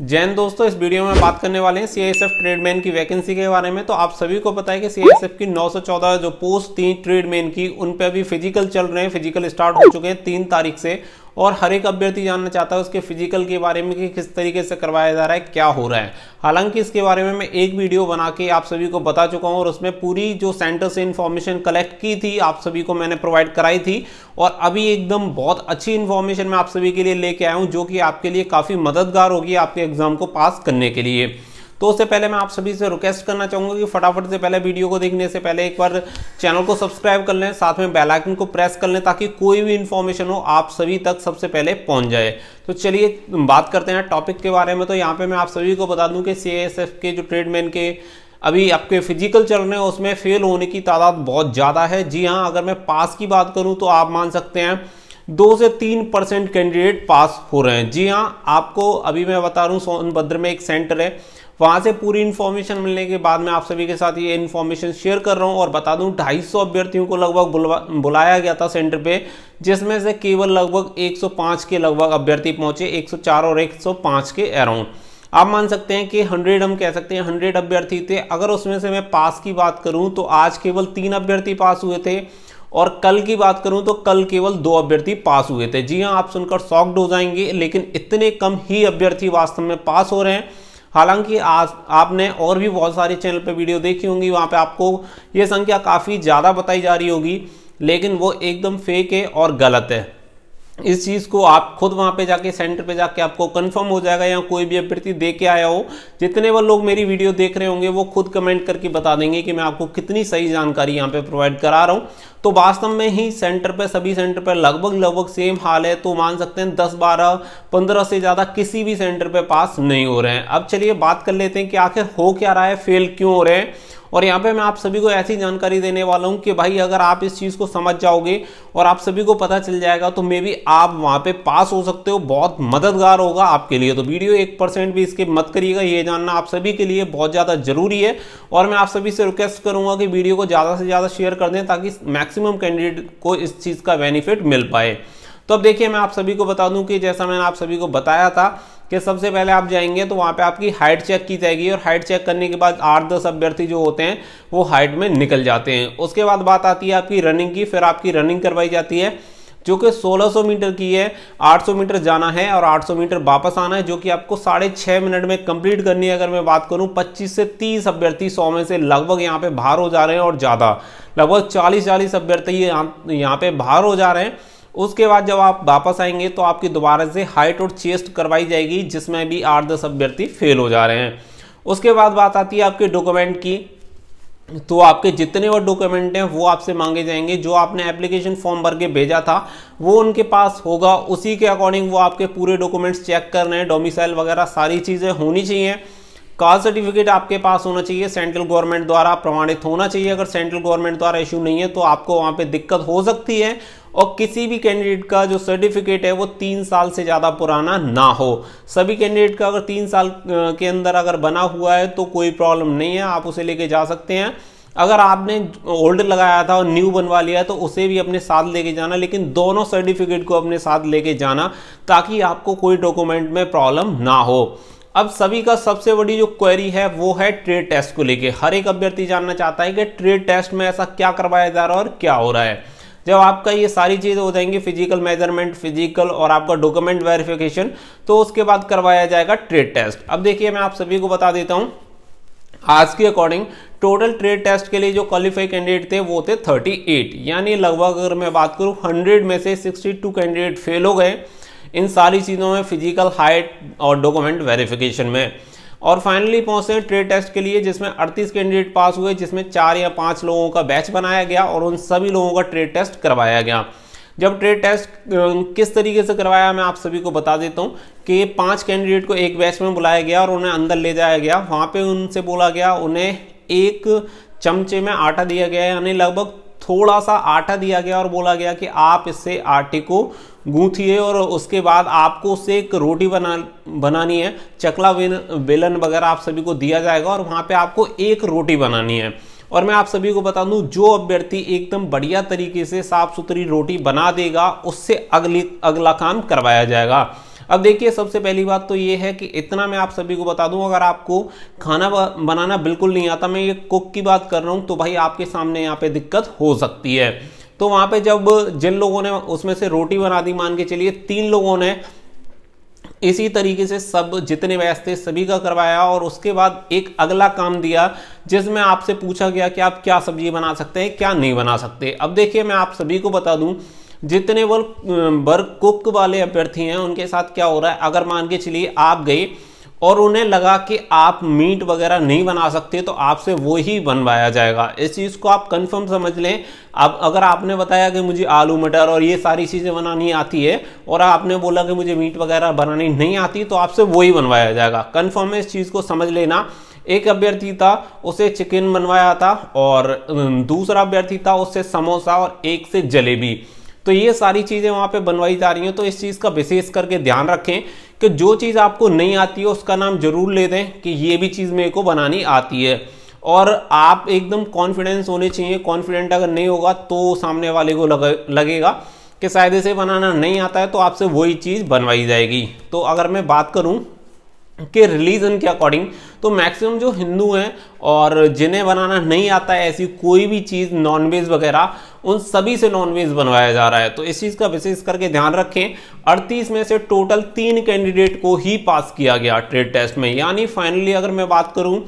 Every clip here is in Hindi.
जैन दोस्तों इस वीडियो में बात करने वाले हैं सीआईएसएफ ट्रेडमैन की वैकेंसी के बारे में तो आप सभी को पता है कि सीआईएसएफ की 914 जो पोस्ट थी ट्रेडमैन की उन पे अभी फिजिकल चल रहे हैं फिजिकल स्टार्ट हो चुके हैं तीन तारीख से और हर एक अभ्यर्थी जानना चाहता है उसके फिजिकल के बारे में कि किस तरीके से करवाया जा रहा है क्या हो रहा है हालांकि इसके बारे में मैं एक वीडियो बना के आप सभी को बता चुका हूँ और उसमें पूरी जो सेंटर से इन्फॉर्मेशन कलेक्ट की थी आप सभी को मैंने प्रोवाइड कराई थी और अभी एकदम बहुत अच्छी इन्फॉर्मेशन मैं आप सभी के लिए लेके आया हूँ जो कि आपके लिए काफ़ी मददगार होगी आपके एग्ज़ाम को पास करने के लिए तो उससे पहले मैं आप सभी से रिक्वेस्ट करना चाहूँगा कि फटाफट से पहले वीडियो को देखने से पहले एक बार चैनल को सब्सक्राइब कर लें साथ में बेलाइकन को प्रेस कर लें ताकि कोई भी इन्फॉर्मेशन हो आप सभी तक सबसे पहले पहुँच जाए तो चलिए बात करते हैं टॉपिक के बारे में तो यहाँ पे मैं आप सभी को बता दूं कि सी के जो ट्रेडमैन के अभी आपके फिजिकल चल रहे हैं उसमें फेल होने की तादाद बहुत ज़्यादा है जी हाँ अगर मैं पास की बात करूँ तो आप मान सकते हैं दो से तीन परसेंट कैंडिडेट पास हो रहे हैं जी हाँ आपको अभी मैं बता रहा हूँ सोनभद्र में एक सेंटर है वहां से पूरी इन्फॉर्मेशन मिलने के बाद मैं आप सभी के साथ ये इन्फॉर्मेशन शेयर कर रहा हूँ और बता दूँ ढाई अभ्यर्थियों को लगभग बुलाया गया था सेंटर पे जिसमें से केवल लगभग 105 के लगभग अभ्यर्थी पहुँचे 104 और 105 के अराउंड आप मान सकते हैं कि हंड्रेड हम कह सकते हैं हंड्रेड अभ्यर्थी थे अगर उसमें से मैं पास की बात करूं तो आज केवल तीन अभ्यर्थी पास हुए थे और कल की बात करूं तो कल केवल दो अभ्यर्थी पास हुए थे जी हाँ आप सुनकर शॉक्ड हो जाएंगे लेकिन इतने कम ही अभ्यर्थी वास्तव में पास हो रहे हैं हालांकि आज आपने और भी बहुत सारे चैनल पर वीडियो देखी होंगी वहाँ पे आपको ये संख्या काफ़ी ज़्यादा बताई जा रही होगी लेकिन वो एकदम फेक है और गलत है इस चीज़ को आप खुद वहाँ पे जाके सेंटर पे जाके आपको कंफर्म हो जाएगा या कोई भी अभ्यर्थी दे के आया हो जितने वो लोग मेरी वीडियो देख रहे होंगे वो खुद कमेंट करके बता देंगे कि मैं आपको कितनी सही जानकारी यहाँ पे प्रोवाइड करा रहा हूँ तो वास्तव में ही सेंटर पे सभी सेंटर पे लगभग लगभग सेम हाल है तो मान सकते हैं दस बारह पंद्रह से ज़्यादा किसी भी सेंटर पे पास नहीं हो रहे हैं अब चलिए बात कर लेते हैं कि आखिर हो क्या रहा है फेल क्यों हो रहे हैं और यहाँ पे मैं आप सभी को ऐसी जानकारी देने वाला हूँ कि भाई अगर आप इस चीज़ को समझ जाओगे और आप सभी को पता चल जाएगा तो मे भी आप वहाँ पे पास हो सकते हो बहुत मददगार होगा आपके लिए तो वीडियो एक परसेंट भी इसके मत करिएगा ये जानना आप सभी के लिए बहुत ज़्यादा जरूरी है और मैं आप सभी से रिक्वेस्ट करूँगा कि वीडियो को ज़्यादा से ज़्यादा शेयर कर दें ताकि मैक्स मैक्सिमम कैंडिडेट को इस चीज़ का बेनिफिट मिल पाए तो अब देखिए मैं आप सभी को बता दूं कि जैसा मैंने आप सभी को बताया था कि सबसे पहले आप जाएंगे तो वहाँ पे आपकी हाइट चेक की जाएगी और हाइट चेक करने के बाद आठ दस अभ्यर्थी जो होते हैं वो हाइट में निकल जाते हैं उसके बाद बात आती है आपकी रनिंग की फिर आपकी रनिंग करवाई जाती है जो कि 1600 मीटर की है 800 मीटर जाना है और 800 मीटर वापस आना है जो कि आपको साढ़े छः मिनट में कंप्लीट करनी है अगर मैं बात करूं 25 से 30 अभ्यर्थी 100 में से लगभग यहां पे बाहर हो जा रहे हैं और ज़्यादा लगभग 40-40 अभ्यर्थी यहाँ पर बाहर हो जा रहे हैं उसके बाद जब आप वापस आएंगे तो आपकी दोबारा से हाइट और चेस्ट करवाई जाएगी जिसमें भी आठ दस अभ्यर्थी फेल हो जा रहे हैं उसके बाद बात आती है आपके डॉक्यूमेंट की तो आपके जितने और डॉक्यूमेंट हैं वो आपसे मांगे जाएंगे जो आपने एप्लीकेशन फॉर्म भर के भेजा था वो उनके पास होगा उसी के अकॉर्डिंग वो आपके पूरे डॉक्यूमेंट्स चेक कर रहे हैं डोमिसाइल वगैरह सारी चीज़ें होनी चाहिए कास्ट सर्टिफिकेट आपके पास होना चाहिए सेंट्रल गवर्नमेंट द्वारा प्रमाणित होना चाहिए अगर सेंट्रल गवर्नमेंट द्वारा इशू नहीं है तो आपको वहाँ पर दिक्कत हो सकती है और किसी भी कैंडिडेट का जो सर्टिफिकेट है वो तीन साल से ज़्यादा पुराना ना हो सभी कैंडिडेट का अगर तीन साल के अंदर अगर बना हुआ है तो कोई प्रॉब्लम नहीं है आप उसे लेके जा सकते हैं अगर आपने ओल्ड लगाया था और न्यू बनवा लिया तो उसे भी अपने साथ लेके जाना लेकिन दोनों सर्टिफिकेट को अपने साथ लेके जाना ताकि आपको कोई डॉक्यूमेंट में प्रॉब्लम ना हो अब सभी का सबसे बड़ी जो क्वेरी है वो है ट्रेड टेस्ट को लेके हर एक अभ्यर्थी जानना चाहता है कि ट्रेड टेस्ट में ऐसा क्या करवाया जा रहा है और क्या हो रहा है जब आपका ये सारी चीज़ हो जाएंगी फिजिकल मेजरमेंट फिजिकल और आपका डॉक्यूमेंट वेरिफिकेशन तो उसके बाद करवाया जाएगा ट्रेड टेस्ट अब देखिए मैं आप सभी को बता देता हूँ आज के अकॉर्डिंग टोटल ट्रेड टेस्ट के लिए जो क्वालिफाई कैंडिडेट थे वो थे 38 यानी लगभग अगर मैं बात करूँ 100 में से 62 कैंडिडेट फेल हो गए इन सारी चीज़ों में फिजिकल हाइट और डॉक्यूमेंट वेरिफिकेशन में और फाइनली हैं ट्रेड टेस्ट के लिए जिसमें 38 कैंडिडेट पास हुए जिसमें चार या पांच लोगों का बैच बनाया गया और उन सभी लोगों का ट्रेड टेस्ट करवाया गया जब ट्रेड टेस्ट किस तरीके से करवाया मैं आप सभी को बता देता हूँ कि पांच कैंडिडेट को एक बैच में बुलाया गया और उन्हें अंदर ले जाया गया वहाँ पे उनसे बोला गया उन्हें एक चमचे में आटा दिया गया यानी लगभग थोड़ा सा आटा दिया गया और बोला गया कि आप इससे आटे को गूंथिए और उसके बाद आपको उससे एक रोटी बना बनानी है चकला बेलन वगैरह आप सभी को दिया जाएगा और वहाँ पे आपको एक रोटी बनानी है और मैं आप सभी को बता दूं जो अभ्यर्थी एकदम बढ़िया तरीके से साफ सुथरी रोटी बना देगा उससे अगली अगला काम करवाया जाएगा अब देखिए सबसे पहली बात तो ये है कि इतना मैं आप सभी को बता दूं अगर आपको खाना बनाना बिल्कुल नहीं आता मैं ये कुक की बात कर रहा हूँ तो भाई आपके सामने यहाँ पे दिक्कत हो सकती है तो वहाँ पे जब जिन लोगों ने उसमें से रोटी बना दी मान के चलिए तीन लोगों ने इसी तरीके से सब जितने व्यस्त थे सभी का करवाया और उसके बाद एक अगला काम दिया जिसमें आपसे पूछा गया कि आप क्या सब्जी बना सकते हैं क्या नहीं बना सकते अब देखिए मैं आप सभी को बता दूं जितने वो वर्ग कुक वाले अभ्यर्थी हैं उनके साथ क्या हो रहा है अगर मान के चलिए आप गए और उन्हें लगा कि आप मीट वगैरह नहीं बना सकते तो आपसे वो ही बनवाया जाएगा इस चीज़ को आप कंफर्म समझ लें अब अगर आपने बताया कि मुझे आलू मटर और ये सारी चीज़ें बनानी आती है और आपने बोला कि मुझे मीट वगैरह बनानी नहीं आती तो आपसे वो ही बनवाया जाएगा कन्फर्म इस चीज़ को समझ लेना एक अभ्यर्थी था उसे चिकन बनवाया था और दूसरा अभ्यर्थी था उससे समोसा और एक से जलेबी तो ये सारी चीज़ें वहाँ पे बनवाई जा रही हैं तो इस चीज़ का विशेष करके ध्यान रखें कि जो चीज़ आपको नहीं आती है उसका नाम जरूर ले दें कि ये भी चीज़ मेरे को बनानी आती है और आप एकदम कॉन्फिडेंस होने चाहिए कॉन्फिडेंट अगर नहीं होगा तो सामने वाले को लगे, लगेगा कि शायद इसे बनाना नहीं आता है तो आपसे वही चीज़ बनवाई जाएगी तो अगर मैं बात करूँ के रिलीजन के अकॉर्डिंग तो मैक्सिमम जो हिंदू हैं और जिन्हें बनाना नहीं आता है ऐसी कोई भी चीज़ नॉनवेज वगैरह उन सभी से नॉनवेज बनवाया जा रहा है तो इस चीज़ का विशेष करके ध्यान रखें अड़तीस में से टोटल तीन कैंडिडेट को ही पास किया गया ट्रेड टेस्ट में यानी फाइनली अगर मैं बात करूं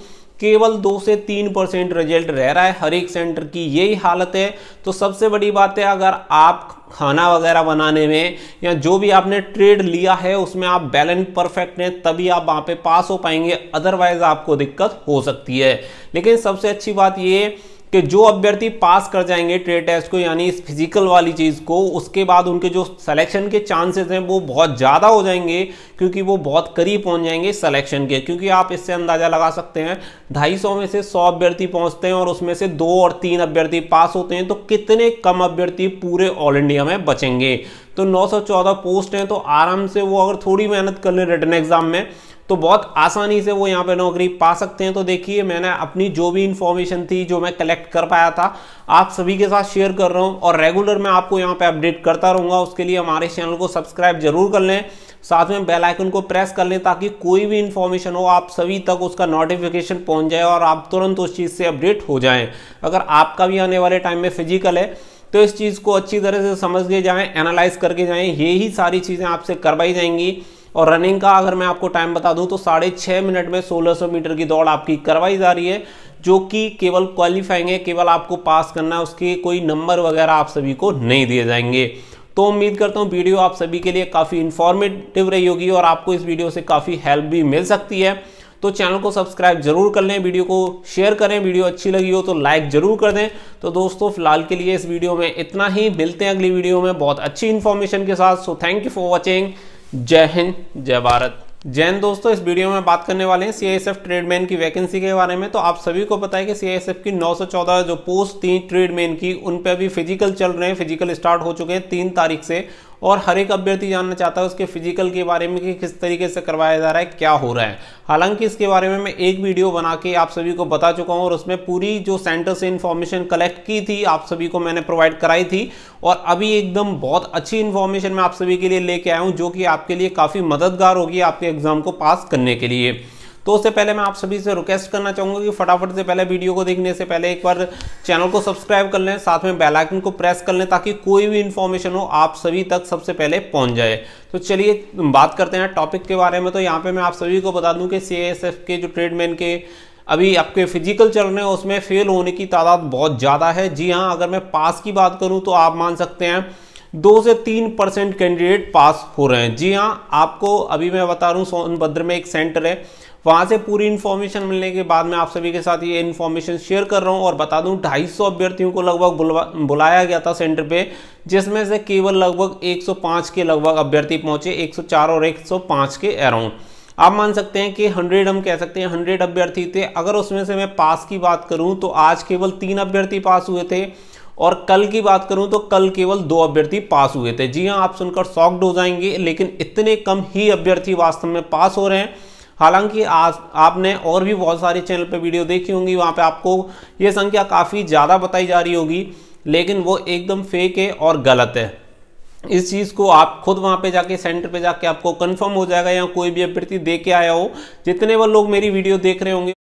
केवल दो से तीन परसेंट रिजल्ट रह रहा है हर एक सेंटर की यही हालत है तो सबसे बड़ी बात है अगर आप खाना वगैरह बनाने में या जो भी आपने ट्रेड लिया है उसमें आप बैलेंस परफेक्ट हैं तभी आप वहाँ पे पास हो पाएंगे अदरवाइज आपको दिक्कत हो सकती है लेकिन सबसे अच्छी बात ये कि जो अभ्यर्थी पास कर जाएंगे ट्रेड टेस्ट को यानी इस फिजिकल वाली चीज़ को उसके बाद उनके जो सिलेक्शन के चांसेस हैं वो बहुत ज़्यादा हो जाएंगे क्योंकि वो बहुत करीब पहुंच जाएंगे सिलेक्शन के क्योंकि आप इससे अंदाज़ा लगा सकते हैं सौ में से 100 अभ्यर्थी पहुंचते हैं और उसमें से दो और तीन अभ्यर्थी पास होते हैं तो कितने कम अभ्यर्थी पूरे ऑल इंडिया में बचेंगे तो 914 पोस्ट हैं तो आराम से वो अगर थोड़ी मेहनत कर ले रिटर्न एग्जाम में तो बहुत आसानी से वो यहाँ पे नौकरी पा सकते हैं तो देखिए मैंने अपनी जो भी इन्फॉर्मेशन थी जो मैं कलेक्ट कर पाया था आप सभी के साथ शेयर कर रहा हूँ और रेगुलर मैं आपको यहाँ पे अपडेट करता रहूँगा उसके लिए हमारे चैनल को सब्सक्राइब जरूर कर लें साथ में बेल आइकन को प्रेस कर लें ताकि कोई भी इन्फॉर्मेशन हो आप सभी तक उसका नोटिफिकेशन पहुँच जाए और आप तुरंत उस चीज़ से अपडेट हो जाएँ अगर आपका भी आने वाले टाइम में फिजिकल है तो इस चीज़ को अच्छी तरह से समझ के जाएँ एनालाइज करके जाएँ यही सारी चीज़ें आपसे करवाई जाएंगी और रनिंग का अगर मैं आपको टाइम बता दूं तो साढ़े छः मिनट में 1600 मीटर की दौड़ आपकी करवाई जा रही है जो कि केवल क्वालिफाइंग है केवल आपको पास करना है उसके कोई नंबर वगैरह आप सभी को नहीं दिए जाएंगे तो उम्मीद करता हूँ वीडियो आप सभी के लिए काफ़ी इन्फॉर्मेटिव रही होगी और आपको इस वीडियो से काफ़ी हेल्प भी मिल सकती है तो चैनल को सब्सक्राइब जरूर कर लें वीडियो को शेयर करें वीडियो अच्छी लगी हो तो लाइक जरूर कर दें तो दोस्तों फिलहाल के लिए इस वीडियो में इतना ही मिलते हैं अगली वीडियो में बहुत अच्छी इन्फॉर्मेशन के साथ so thank you for watching जय हिंद जय भारत जैन दोस्तों इस वीडियो में बात करने वाले हैं सीआईएसएफ ट्रेडमैन की वैकेंसी के बारे में तो आप सभी को पता है कि सीआईएसएफ की 914 जो पोस्ट थी ट्रेडमैन की उन पर अभी फिजिकल चल रहे हैं फिजिकल स्टार्ट हो चुके हैं तीन तारीख से और हर एक अभ्यर्थी जानना चाहता है उसके फिजिकल के बारे में कि किस तरीके से करवाया जा रहा है क्या हो रहा है हालांकि इसके बारे में मैं एक वीडियो बना के आप सभी को बता चुका हूँ और उसमें पूरी जो सेंटर से इन्फॉर्मेशन कलेक्ट की थी आप सभी को मैंने प्रोवाइड कराई थी और अभी एकदम बहुत अच्छी इन्फॉर्मेशन मैं आप सभी के लिए लेके आया हूँ जो कि आपके लिए काफ़ी मददगार होगी आपके एग्ज़ाम को पास करने के लिए तो उससे पहले मैं आप सभी से रिक्वेस्ट करना चाहूँगा कि फटाफट से पहले वीडियो को देखने से पहले एक बार चैनल को सब्सक्राइब कर लें साथ में बेलाइकन को प्रेस कर लें ताकि कोई भी इन्फॉर्मेशन हो आप सभी तक सबसे पहले पहुँच जाए तो चलिए बात करते हैं टॉपिक के बारे में तो यहाँ पर मैं आप सभी को बता दूँ कि सी के जो ट्रेडमैन के अभी आपके फिजिकल चल रहे हैं उसमें फेल होने की तादाद बहुत ज़्यादा है जी हाँ अगर मैं पास की बात करूँ तो आप मान सकते हैं दो से तीन परसेंट कैंडिडेट पास हो रहे हैं जी हाँ आपको अभी मैं बता रहा हूँ सोनभद्र में एक सेंटर है वहां से पूरी इन्फॉर्मेशन मिलने के बाद मैं आप सभी के साथ ये इन्फॉर्मेशन शेयर कर रहा हूँ और बता दूँ ढाई अभ्यर्थियों को लगभग बुलाया गया था सेंटर पे जिसमें से केवल लगभग 105 के लगभग अभ्यर्थी पहुँचे 104 और 105 के अराउंड आप मान सकते हैं कि 100 हम कह सकते हैं 100 अभ्यर्थी थे अगर उसमें से मैं पास की बात करूं तो आज केवल तीन अभ्यर्थी पास हुए थे और कल की बात करूं तो कल केवल दो अभ्यर्थी पास हुए थे जी हाँ आप सुनकर सॉक्ट हो जाएंगे लेकिन इतने कम ही अभ्यर्थी वास्तव में पास हो रहे हैं हालांकि आज आपने और भी बहुत सारे चैनल पर वीडियो देखी होंगी वहाँ पर आपको ये संख्या काफ़ी ज़्यादा बताई जा रही होगी लेकिन वो एकदम फेक है और गलत है इस चीज़ को आप खुद वहाँ पे जाके सेंटर पे जाके आपको कंफर्म हो जाएगा या कोई भी अभ्यर्थी दे के आया हो जितने वो लोग मेरी वीडियो देख रहे होंगे